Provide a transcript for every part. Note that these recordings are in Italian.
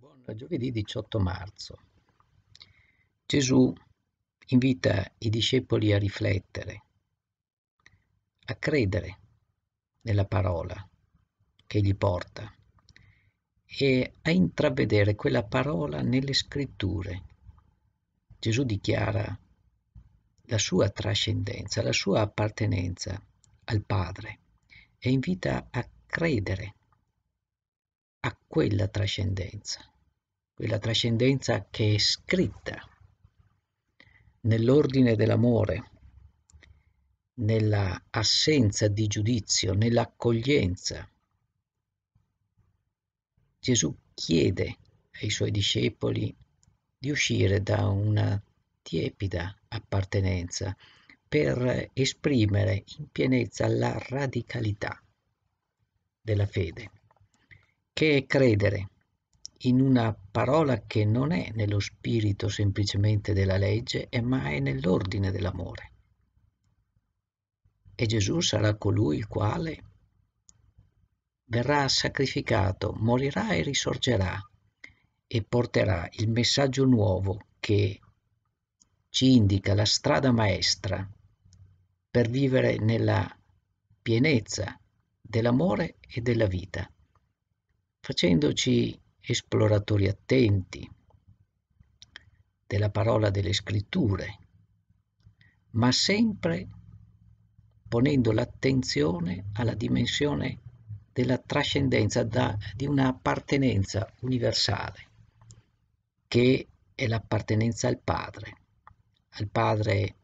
Buon giovedì 18 marzo. Gesù invita i discepoli a riflettere, a credere nella parola che gli porta e a intravedere quella parola nelle scritture. Gesù dichiara la sua trascendenza, la sua appartenenza al Padre e invita a credere a quella trascendenza quella trascendenza che è scritta nell'ordine dell'amore, nella assenza di giudizio, nell'accoglienza. Gesù chiede ai suoi discepoli di uscire da una tiepida appartenenza per esprimere in pienezza la radicalità della fede, che è credere in una parola che non è nello spirito semplicemente della legge, ma è nell'ordine dell'amore. E Gesù sarà colui il quale verrà sacrificato, morirà e risorgerà e porterà il messaggio nuovo che ci indica la strada maestra per vivere nella pienezza dell'amore e della vita, facendoci esploratori attenti della parola delle scritture, ma sempre ponendo l'attenzione alla dimensione della trascendenza, da, di un'appartenenza universale, che è l'appartenenza al Padre, al Padre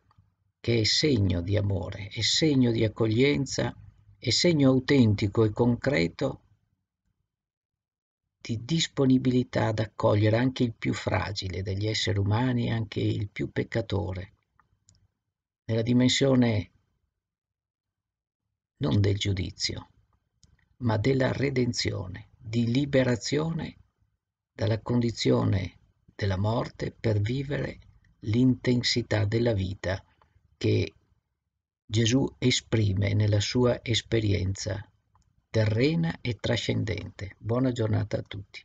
che è segno di amore, è segno di accoglienza, è segno autentico e concreto di disponibilità ad accogliere anche il più fragile degli esseri umani, anche il più peccatore, nella dimensione non del giudizio, ma della redenzione, di liberazione dalla condizione della morte per vivere l'intensità della vita che Gesù esprime nella sua esperienza terrena e trascendente. Buona giornata a tutti.